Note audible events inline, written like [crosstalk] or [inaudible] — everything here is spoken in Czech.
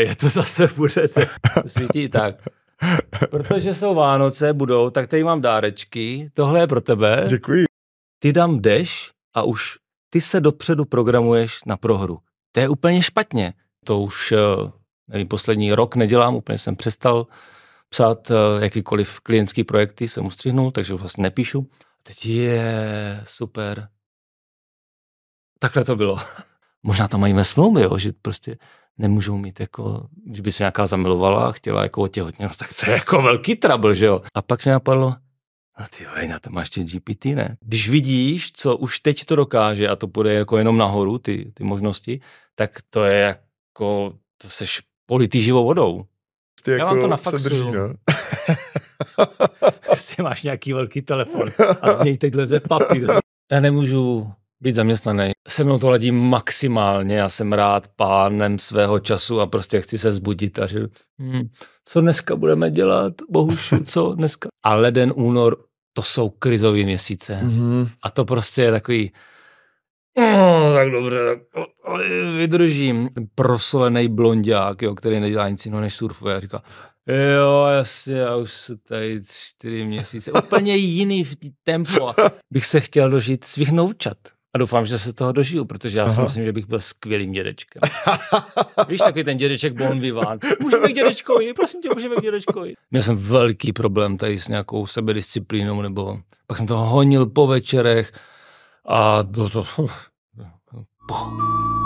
je to zase budete svítí tak. Protože jsou Vánoce, budou, tak tady mám dárečky, tohle je pro tebe. Děkuji. Ty tam jdeš a už ty se dopředu programuješ na prohru. To je úplně špatně. To už, eh, nevím, poslední rok nedělám, úplně jsem přestal psát eh, jakýkoliv klientský projekty, jsem ustřihnul, takže už vlastně nepíšu. teď je super. Takhle to bylo. [laughs] Možná to mají ve jo, že prostě nemůžou mít jako, když by se nějaká zamilovala a chtěla jako otěhotněnost, tak to je jako velký trouble, že jo? A pak mě napadlo, no ty vej, na to máš tě GPT, ne? Když vidíš, co už teď to dokáže a to půjde jako jenom nahoru, ty, ty možnosti, tak to je jako, to seš politý živou vodou. Ty prostě Já jako vám to nafaxuju. Drží, no. [laughs] Prostě máš nějaký velký telefon a z něj teď leze papír. Já nemůžu být zaměstnaný. Se mnou to ladí maximálně, já jsem rád pánem svého času a prostě chci se zbudit a že, hmm, co dneska budeme dělat, bohužel, co [laughs] dneska. A leden, únor, to jsou krizové měsíce. Mm-hmm. A to prostě je takový, oh, tak dobře, tak vydržím. prosolený blondiák, jo, který nedělá nic jiného než surfuje. A říká, jo, jasně, já už jsem tady čtyři měsíce. Úplně jiný v tempo. Bych se chtěl dožít svých noučat. A doufám, že se toho dožiju, protože já Aha. si myslím, že bych byl skvělým dědečkem. [laughs] Víš, takový ten dědeček Bon Vivant. Můžeme k dědečkovi, prosím tě, můžeme k dědečkovi. Měl jsem velký problém tady s nějakou sebedisciplínou, nebo pak jsem to honil po večerech a bylo to... Puh. [laughs]